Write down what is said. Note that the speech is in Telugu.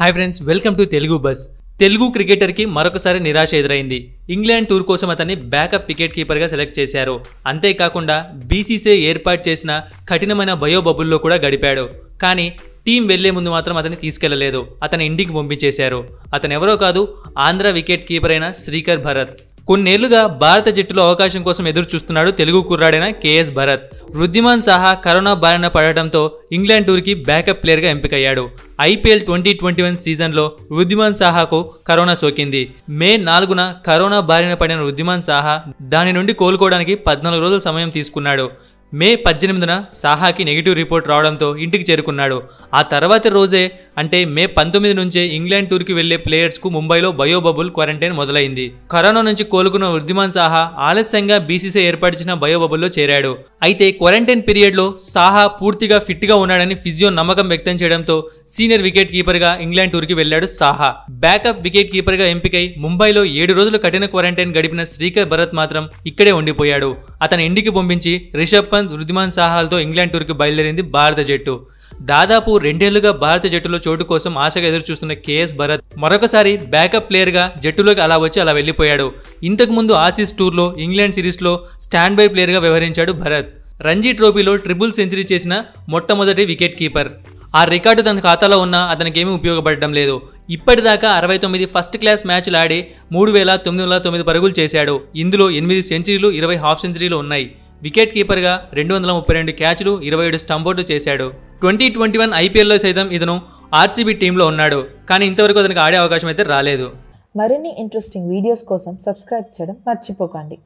hi friends welcome to Telugu buzz Telugu క్రికెటర్కి మరొకసారి నిరాశ ఎదురైంది ఇంగ్లాండ్ టూర్ కోసం అతన్ని బ్యాకప్ వికెట్ కీపర్గా సెలెక్ట్ చేశారు అంతేకాకుండా బీసీసీ ఏర్పాటు చేసిన కఠినమైన బయో బబుల్లో కూడా గడిపాడు కానీ టీం వెళ్లే ముందు మాత్రం అతన్ని తీసుకెళ్లలేదు అతని ఇంటికి పంపించేశారు అతను ఎవరో కాదు ఆంధ్ర వికెట్ కీపర్ అయిన శ్రీకర్ భరత్ కొన్నేళ్లుగా భారత జట్టులో అవకాశం కోసం ఎదురు చూస్తున్నాడు తెలుగు కుర్రాడైన కేఎస్ భరత్ వృద్ధిమాన్ సహా కరోనా బారిన పడటంతో ఇంగ్లాండ్ టూర్కి బ్యాకప్ ప్లేయర్గా ఎంపికయ్యాడు ఐపీఎల్ ట్వంటీ ట్వంటీ వన్ సీజన్లో వృద్ధిమాన్ సాహాకు కరోనా సోకింది మే నాలుగున కరోనా బారిన పడిన వృద్ధిమాన్ సాహా దాని నుండి కోలుకోవడానికి పద్నాలుగు రోజులు సమయం తీసుకున్నాడు మే పద్దెనిమిదిన సాహాకి నెగిటివ్ రిపోర్ట్ రావడంతో ఇంటికి చేరుకున్నాడు ఆ తర్వాతి రోజే అంటే మే పంతొమ్మిది నుంచే ఇంగ్లాండ్ టూర్కి వెళ్లే ప్లేయర్స్కు ముంబైలో బయోబబుల్ క్వారంటైన్ మొదలైంది కరోనా నుంచి కోలుకున్న వృద్ధిమాన్ సాహా ఆలస్యంగా బీసీసీ ఏర్పరిచిన బయోబబుల్లో చేరాడు అయితే క్వారంటైన్ పీరియడ్లో సాహా పూర్తిగా ఫిట్గా ఉన్నాడని ఫిజియో నమ్మకం వ్యక్తం చేయడంతో సీనియర్ వికెట్ కీపర్గా ఇంగ్లాండ్ టూర్కి వెళ్లాడు సాహా బ్యాకప్ వికెట్ కీపర్గా ఎంపికై ముంబైలో ఏడు రోజులు కఠిన క్వారంటైన్ గడిపిన శ్రీకర్ భరత్ మాత్రం ఇక్కడే ఉండిపోయాడు అతను ఇంటికి పంపించి రిషబ్ పంత్ వృద్ధిమాన్ సాహాలతో ఇంగ్లాండ్ టూర్కి బయలుదేరింది భారత జట్టు దాదాపు రెండేళ్లుగా భారత జట్టులో చోటు కోసం ఆశగా ఎదురుచూస్తున్న కేఎస్ భరత్ మరొకసారి బ్యాకప్ ప్లేయర్గా జట్టులోకి అలా వచ్చి అలా వెళ్ళిపోయాడు ఇంతకుముందు ఆసీస్ టూర్లో ఇంగ్లాండ్ సిరీస్లో స్టాండ్ బై ప్లేయర్గా వ్యవహరించాడు భరత్ రంజీ ట్రోఫీలో ట్రిపుల్ సెంచరీ చేసిన మొట్టమొదటి వికెట్ కీపర్ ఆ రికార్డు తన ఖాతాలో ఉన్నా అతనికేమీ ఉపయోగపడడం లేదు ఇప్పటిదాకా అరవై తొమ్మిది ఫస్ట్ క్లాస్ మ్యాచ్లు ఆడి మూడు వేల తొమ్మిది వందల తొమ్మిది పరుగులు చేశాడు ఇందులో ఎనిమిది సెంచరీలు ఇరవై హాఫ్ సెంచరీలు ఉన్నాయి వికెట్ కీపర్గా రెండు వందల ముప్పై రెండు క్యాచ్లు ఇరవై ఏడు స్టంపౌట్లు చేశాడు ట్వంటీ ట్వంటీ వన్ ఐపీఎల్లో సైతం ఇతను ఆర్సీబీ టీంలో ఉన్నాడు కానీ ఇంతవరకు అతనికి ఆడే అవకాశం అయితే రాలేదు మరిన్ని ఇంట్రెస్టింగ్ వీడియోస్ కోసం సబ్స్క్రైబ్ చేయడం మర్చిపోకండి